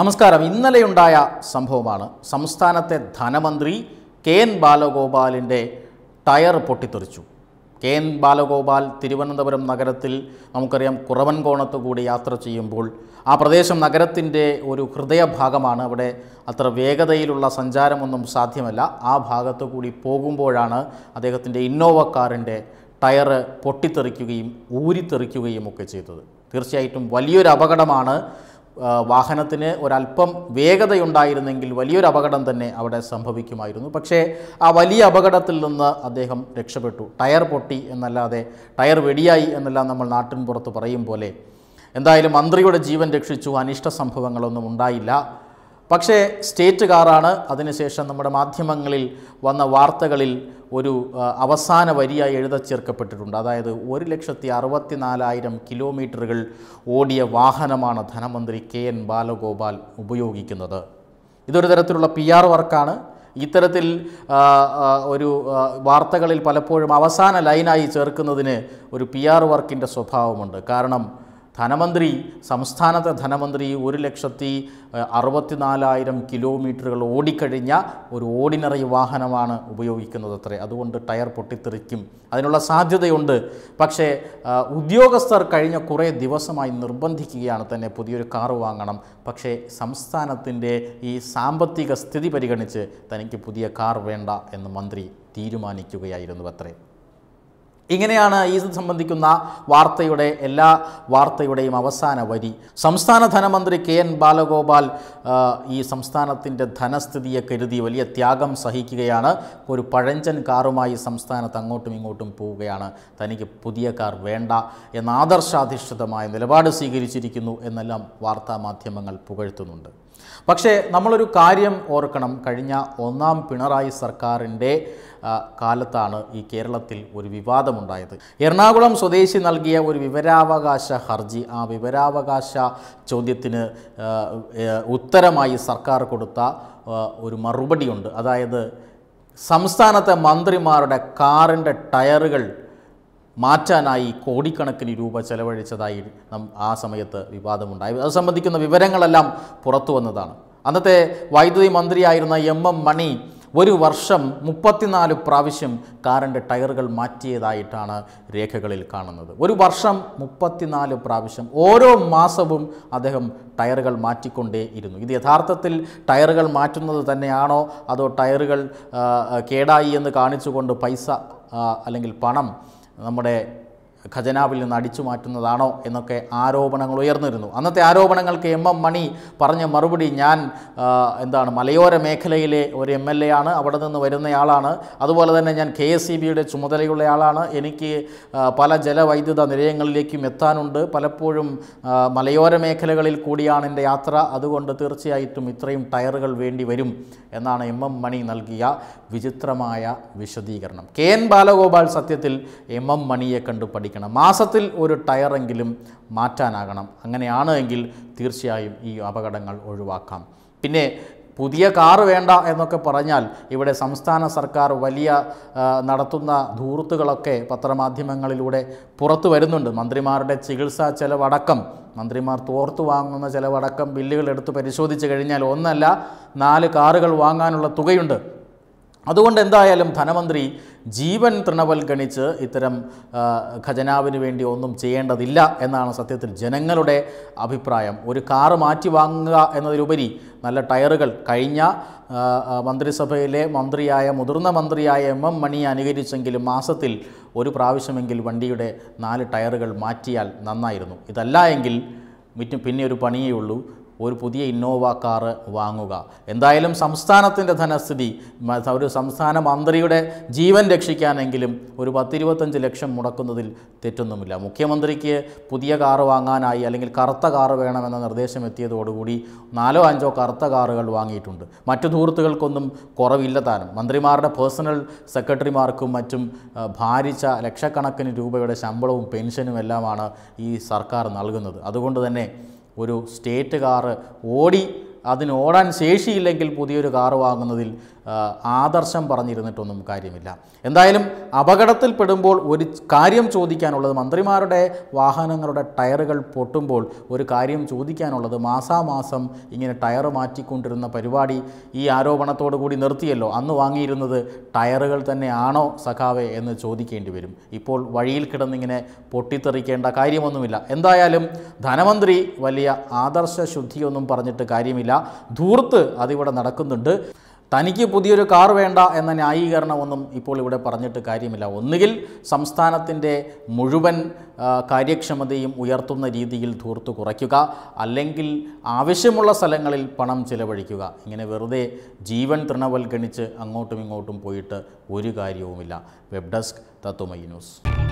നമസ്കാരം ഇന്നലെയുണ്ടായ സംഭവമാണ് സംസ്ഥാനത്തെ ധനമന്ത്രി കെ എൻ ബാലഗോപാലിൻ്റെ ടയർ പൊട്ടിത്തെറിച്ചു കെ എൻ ബാലഗോപാൽ തിരുവനന്തപുരം നഗരത്തിൽ നമുക്കറിയാം കുറവൻകോണത്തു കൂടി യാത്ര ചെയ്യുമ്പോൾ ആ പ്രദേശം നഗരത്തിൻ്റെ ഒരു ഹൃദയഭാഗമാണ് അവിടെ അത്ര വേഗതയിലുള്ള സഞ്ചാരമൊന്നും സാധ്യമല്ല ആ ഭാഗത്തു കൂടി പോകുമ്പോഴാണ് അദ്ദേഹത്തിൻ്റെ ഇന്നോവ കാറിൻ്റെ ടയർ പൊട്ടിത്തെറിക്കുകയും ഊരിത്തെറിക്കുകയും ഒക്കെ ചെയ്തത് തീർച്ചയായിട്ടും വലിയൊരു അപകടമാണ് വാഹനത്തിന് ഒരല്പം വേഗതയുണ്ടായിരുന്നെങ്കിൽ വലിയൊരു അപകടം തന്നെ അവിടെ സംഭവിക്കുമായിരുന്നു പക്ഷേ ആ വലിയ അപകടത്തിൽ നിന്ന് അദ്ദേഹം രക്ഷപ്പെട്ടു ടയർ പൊട്ടി എന്നല്ലാതെ ടയർ വെടിയായി എന്നെല്ലാം നമ്മൾ നാട്ടിൻ പുറത്ത് പറയും പോലെ എന്തായാലും മന്ത്രിയുടെ ജീവൻ രക്ഷിച്ചു അനിഷ്ട സംഭവങ്ങളൊന്നും ഉണ്ടായില്ല പക്ഷേ സ്റ്റേറ്റുകാരാണ് അതിനുശേഷം നമ്മുടെ മാധ്യമങ്ങളിൽ വന്ന വാർത്തകളിൽ ഒരു അവസാന വരിയായി എഴുതച്ചേർക്കപ്പെട്ടിട്ടുണ്ട് അതായത് ഒരു ലക്ഷത്തി അറുപത്തി നാലായിരം കിലോമീറ്ററുകൾ ഓടിയ വാഹനമാണ് ധനമന്ത്രി കെ എൻ ബാലഗോപാൽ ഉപയോഗിക്കുന്നത് ഇതൊരു തരത്തിലുള്ള പി ആർ വർക്കാണ് ഇത്തരത്തിൽ ഒരു വാർത്തകളിൽ പലപ്പോഴും അവസാന ലൈനായി ചേർക്കുന്നതിന് ഒരു പി ആർ വർക്കിൻ്റെ സ്വഭാവമുണ്ട് കാരണം ധനമന്ത്രി സംസ്ഥാനത്തെ ധനമന്ത്രി ഒരു ലക്ഷത്തി അറുപത്തിനാലായിരം കിലോമീറ്ററുകൾ ഓടിക്കഴിഞ്ഞ ഒരു ഓർഡിനറി വാഹനമാണ് ഉപയോഗിക്കുന്നത് അത്രേ അതുകൊണ്ട് ടയർ പൊട്ടിത്തെറിക്കും അതിനുള്ള സാധ്യതയുണ്ട് പക്ഷേ ഉദ്യോഗസ്ഥർ കഴിഞ്ഞ കുറേ ദിവസമായി നിർബന്ധിക്കുകയാണ് തന്നെ പുതിയൊരു കാർ വാങ്ങണം പക്ഷേ സംസ്ഥാനത്തിൻ്റെ ഈ സാമ്പത്തിക സ്ഥിതി പരിഗണിച്ച് തനിക്ക് പുതിയ കാർ വേണ്ട എന്ന് മന്ത്രി തീരുമാനിക്കുകയായിരുന്നു അത്രേ ഇങ്ങനെയാണ് ഈ സംബന്ധിക്കുന്ന വാർത്തയുടെ എല്ലാ വാർത്തയുടെയും അവസാന വരി സംസ്ഥാന ധനമന്ത്രി കെ എൻ ബാലഗോപാൽ ഈ സംസ്ഥാനത്തിൻ്റെ ധനസ്ഥിതിയെ കരുതി വലിയ ത്യാഗം സഹിക്കുകയാണ് ഒരു പഴഞ്ചൻ കാറുമായി സംസ്ഥാനത്ത് അങ്ങോട്ടും ഇങ്ങോട്ടും പോവുകയാണ് തനിക്ക് പുതിയ കാർ വേണ്ട എന്ന ആദർശാധിഷ്ഠിതമായ നിലപാട് സ്വീകരിച്ചിരിക്കുന്നു എന്നെല്ലാം വാർത്താ മാധ്യമങ്ങൾ പുകഴ്ത്തുന്നുണ്ട് പക്ഷേ നമ്മളൊരു കാര്യം ഓർക്കണം കഴിഞ്ഞ ഒന്നാം പിണറായി സർക്കാരിൻ്റെ കാലത്താണ് ഈ കേരളത്തിൽ ഒരു വിവാദമുണ്ടായത് എറണാകുളം സ്വദേശി നൽകിയ ഒരു വിവരാവകാശ ഹർജി ആ വിവരാവകാശ ചോദ്യത്തിന് ഉത്തരമായി സർക്കാർ കൊടുത്ത ഒരു മറുപടിയുണ്ട് അതായത് സംസ്ഥാനത്തെ മന്ത്രിമാരുടെ കാറിൻ്റെ ടയറുകൾ മാറ്റാനായി കോടിക്കണക്കിന് രൂപ ചെലവഴിച്ചതായി ആ സമയത്ത് വിവാദമുണ്ടായി അത് സംബന്ധിക്കുന്ന വിവരങ്ങളെല്ലാം പുറത്തു വന്നതാണ് അന്നത്തെ വൈദ്യുതി മന്ത്രിയായിരുന്ന എം എം മണി ഒരു വർഷം മുപ്പത്തിനാല് പ്രാവശ്യം കാറിൻ്റെ ടയറുകൾ മാറ്റിയതായിട്ടാണ് രേഖകളിൽ കാണുന്നത് ഒരു വർഷം മുപ്പത്തിനാല് പ്രാവശ്യം ഓരോ മാസവും അദ്ദേഹം ടയറുകൾ മാറ്റിക്കൊണ്ടേ ഇരുന്നു ഇത് യഥാർത്ഥത്തിൽ ടയറുകൾ മാറ്റുന്നത് തന്നെയാണോ അതോ ടയറുകൾ കേടായി എന്ന് കാണിച്ചുകൊണ്ട് പൈസ അല്ലെങ്കിൽ പണം 那么嘞。ഖജനാവിൽ നിന്ന് അടിച്ചു മാറ്റുന്നതാണോ എന്നൊക്കെ ആരോപണങ്ങൾ ഉയർന്നിരുന്നു അന്നത്തെ ആരോപണങ്ങൾക്ക് എം എം മണി പറഞ്ഞ മറുപടി ഞാൻ എന്താണ് മലയോര മേഖലയിലെ ഒരു എം എൽ എ ആണ് അവിടെ നിന്ന് വരുന്നയാളാണ് അതുപോലെ തന്നെ ഞാൻ കെ എസ് സി ബിയുടെ ചുമതലയുള്ളയാളാണ് എനിക്ക് പല ജലവൈദ്യുത നിലയങ്ങളിലേക്കും എത്താനുണ്ട് പലപ്പോഴും മലയോര മേഖലകളിൽ കൂടിയാണ് എൻ്റെ യാത്ര അതുകൊണ്ട് തീർച്ചയായിട്ടും ഇത്രയും ടയറുകൾ വേണ്ടി വരും എന്നാണ് എം എം മണി നൽകിയ വിചിത്രമായ വിശദീകരണം കെ എൻ ബാലഗോപാൽ സത്യത്തിൽ എം എം മണിയെ കണ്ടു പഠിക്കണം ഉപയോഗിക്കണം മാസത്തിൽ ഒരു ടയറെങ്കിലും മാറ്റാനാകണം അങ്ങനെയാണ് എങ്കിൽ തീർച്ചയായും ഈ അപകടങ്ങൾ ഒഴിവാക്കാം പിന്നെ പുതിയ കാർ വേണ്ട എന്നൊക്കെ പറഞ്ഞാൽ ഇവിടെ സംസ്ഥാന സർക്കാർ വലിയ നടത്തുന്ന ധൂർത്തുകളൊക്കെ പത്രമാധ്യമങ്ങളിലൂടെ പുറത്തു വരുന്നുണ്ട് മന്ത്രിമാരുടെ ചികിത്സാ ചെലവടക്കം മന്ത്രിമാർ തോർത്തു വാങ്ങുന്ന ചിലവടക്കം ബില്ലുകൾ എടുത്ത് പരിശോധിച്ച് കഴിഞ്ഞാൽ ഒന്നല്ല നാല് കാറുകൾ വാങ്ങാനുള്ള തുകയുണ്ട് അതുകൊണ്ട് എന്തായാലും ധനമന്ത്രി ജീവൻ തൃണവൽഗണിച്ച് ഇത്തരം ഖജനാവിന് വേണ്ടി ഒന്നും ചെയ്യേണ്ടതില്ല എന്നാണ് സത്യത്തിൽ ജനങ്ങളുടെ അഭിപ്രായം ഒരു കാറ് മാറ്റി വാങ്ങുക എന്നതിലുപരി നല്ല ടയറുകൾ കഴിഞ്ഞ മന്ത്രിസഭയിലെ മന്ത്രിയായ മുതിർന്ന മന്ത്രിയായ എം എം മണി അനുകരിച്ചെങ്കിലും മാസത്തിൽ ഒരു പ്രാവശ്യമെങ്കിൽ വണ്ടിയുടെ നാല് ടയറുകൾ മാറ്റിയാൽ നന്നായിരുന്നു ഇതല്ല എങ്കിൽ പിന്നെ ഒരു പണിയേ ഉള്ളൂ ഒരു പുതിയ ഇന്നോവ കാറ് വാങ്ങുക എന്തായാലും സംസ്ഥാനത്തിൻ്റെ ധനസ്ഥിതി ഒരു സംസ്ഥാന മന്ത്രിയുടെ ജീവൻ രക്ഷിക്കാനെങ്കിലും ഒരു പത്തിരുപത്തഞ്ച് ലക്ഷം മുടക്കുന്നതിൽ തെറ്റൊന്നുമില്ല മുഖ്യമന്ത്രിക്ക് പുതിയ കാറ് വാങ്ങാനായി അല്ലെങ്കിൽ കറുത്ത കാറ് വേണമെന്ന നിർദ്ദേശം എത്തിയതോടുകൂടി നാലോ അഞ്ചോ കറുത്ത കാറുകൾ വാങ്ങിയിട്ടുണ്ട് മറ്റു ധൂർത്തുകൾക്കൊന്നും കുറവില്ല താനും മന്ത്രിമാരുടെ പേഴ്സണൽ സെക്രട്ടറിമാർക്കും മറ്റും ഭാരിച്ച ലക്ഷക്കണക്കിന് രൂപയുടെ ശമ്പളവും പെൻഷനും എല്ലാമാണ് ഈ സർക്കാർ നൽകുന്നത് അതുകൊണ്ട് തന്നെ ഒരു സ്റ്റേറ്റ് കാറ് ഓടി അതിന് ഓടാൻ ശേഷിയില്ലെങ്കിൽ പുതിയൊരു കാറ് വാങ്ങുന്നതിൽ ആദർശം പറഞ്ഞിരുന്നിട്ടൊന്നും കാര്യമില്ല എന്തായാലും അപകടത്തിൽപ്പെടുമ്പോൾ ഒരു കാര്യം ചോദിക്കാനുള്ളത് മന്ത്രിമാരുടെ വാഹനങ്ങളുടെ ടയറുകൾ പൊട്ടുമ്പോൾ ഒരു കാര്യം ചോദിക്കാനുള്ളത് മാസാമാസം ഇങ്ങനെ ടയർ മാറ്റിക്കൊണ്ടിരുന്ന പരിപാടി ഈ ആരോപണത്തോടു കൂടി നിർത്തിയല്ലോ അന്ന് വാങ്ങിയിരുന്നത് ടയറുകൾ തന്നെയാണോ സഖാവെ എന്ന് ചോദിക്കേണ്ടി വരും ഇപ്പോൾ വഴിയിൽ കിടന്നിങ്ങനെ പൊട്ടിത്തെറിക്കേണ്ട കാര്യമൊന്നുമില്ല എന്തായാലും ധനമന്ത്രി വലിയ ആദർശ ശുദ്ധിയൊന്നും പറഞ്ഞിട്ട് കാര്യമില്ല ധൂർത്ത് അതിവിടെ നടക്കുന്നുണ്ട് തനിക്ക് പുതിയൊരു കാർ വേണ്ട എന്ന ന്യായീകരണമൊന്നും ഇപ്പോൾ ഇവിടെ പറഞ്ഞിട്ട് കാര്യമില്ല ഒന്നുകിൽ സംസ്ഥാനത്തിൻ്റെ മുഴുവൻ കാര്യക്ഷമതയും ഉയർത്തുന്ന രീതിയിൽ ധൂർത്ത് കുറയ്ക്കുക അല്ലെങ്കിൽ ആവശ്യമുള്ള സ്ഥലങ്ങളിൽ പണം ചിലവഴിക്കുക ഇങ്ങനെ വെറുതെ ജീവൻ തൃണവൽഗണിച്ച് അങ്ങോട്ടും ഇങ്ങോട്ടും പോയിട്ട് ഒരു കാര്യവുമില്ല വെബ് ഡെസ്ക് തത്വമൈ ന്യൂസ്